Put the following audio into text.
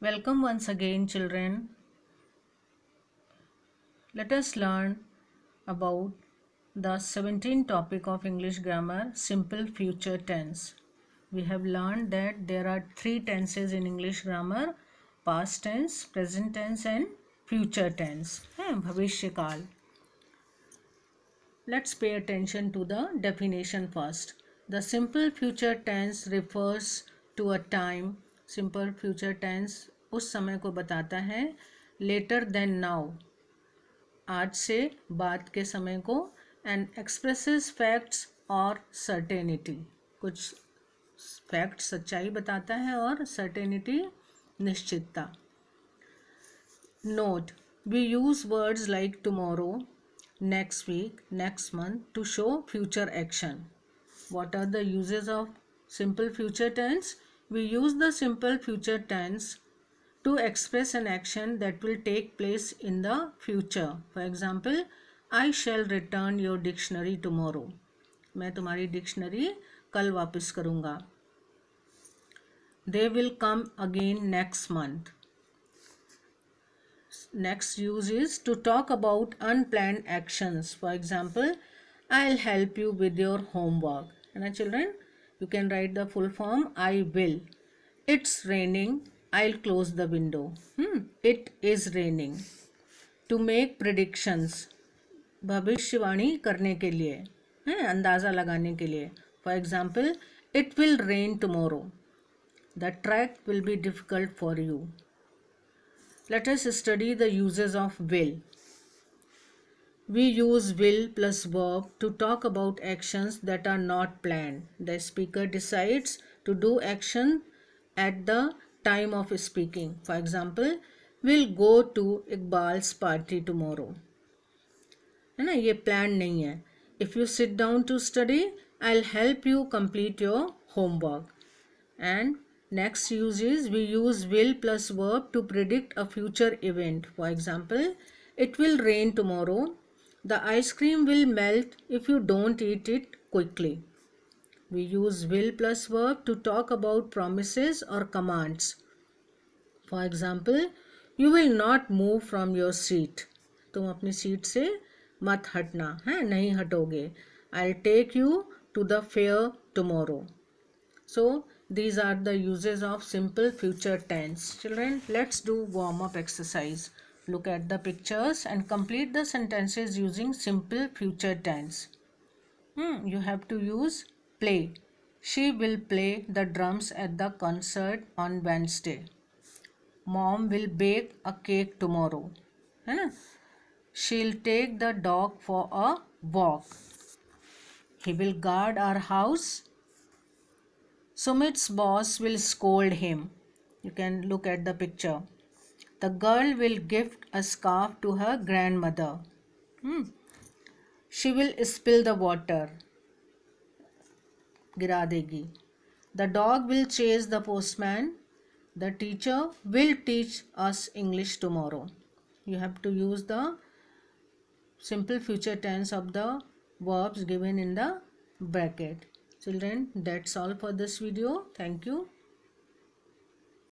Welcome once again children. Let us learn about the 17th topic of English grammar simple future tense. We have learned that there are three tenses in English grammar past tense, present tense and future tense. Bhavishyakal. Let's pay attention to the definition first. The simple future tense refers to a time simple future tense उस समय को बताता है letter then now आज से बाद के समय को एंड एक्सप्रेसेस फैक्ट्स और सर्टेनिटी कुछ फैक्ट सच्चाई बताता है और सर्टेनिटी निश्चितता note we use words like tomorrow next week next month to show future action what are the usages of simple future tense We use the simple future tense to express an action that will take place in the future. For example, I shall return your dictionary tomorrow. मैं तुम्हारी dictionary कल वापस करूँगा they will come again next month next use is to talk about unplanned actions for example i'll help you with your homework and children you can write the full form i will it's raining i'll close the window hmm. it is raining to make predictions bhavishyavani karne ke liye हैं andaaza lagane ke liye for example it will rain tomorrow the track will be difficult for you let us study the uses of will We use will plus verb to talk about actions that are not planned. The speaker decides to do action at the time of speaking. For example, we'll go to Iqbal's party tomorrow. This is not planned. If you sit down to study, I'll help you complete your homework. And next uses, we use will plus verb to predict a future event. For example, it will rain tomorrow. The ice cream will melt if you don't eat it quickly. We use will plus verb to talk about promises or commands. For example, you will not move from your seat. तुम अपनी seat से मत हटना है नहीं हटोगे you to the fair tomorrow. So these are the uses of simple future tense. Children, let's do warm-up exercise. Look at the pictures and complete the sentences using simple future tense. Hmm, you have to use play. She will play the drums at the concert on Wednesday. Mom will bake a cake tomorrow. Hmm? She'll take the dog for a walk. He will guard our house. Sumit's boss will scold him. You can look at the picture. The girl will gift a scarf to her grandmother. Hmm. She will spill the water. Gira degi. The dog will chase the postman. The teacher will teach us English tomorrow. You have to use the simple future tense of the verbs given in the bracket. Children, that's all for this video. Thank you.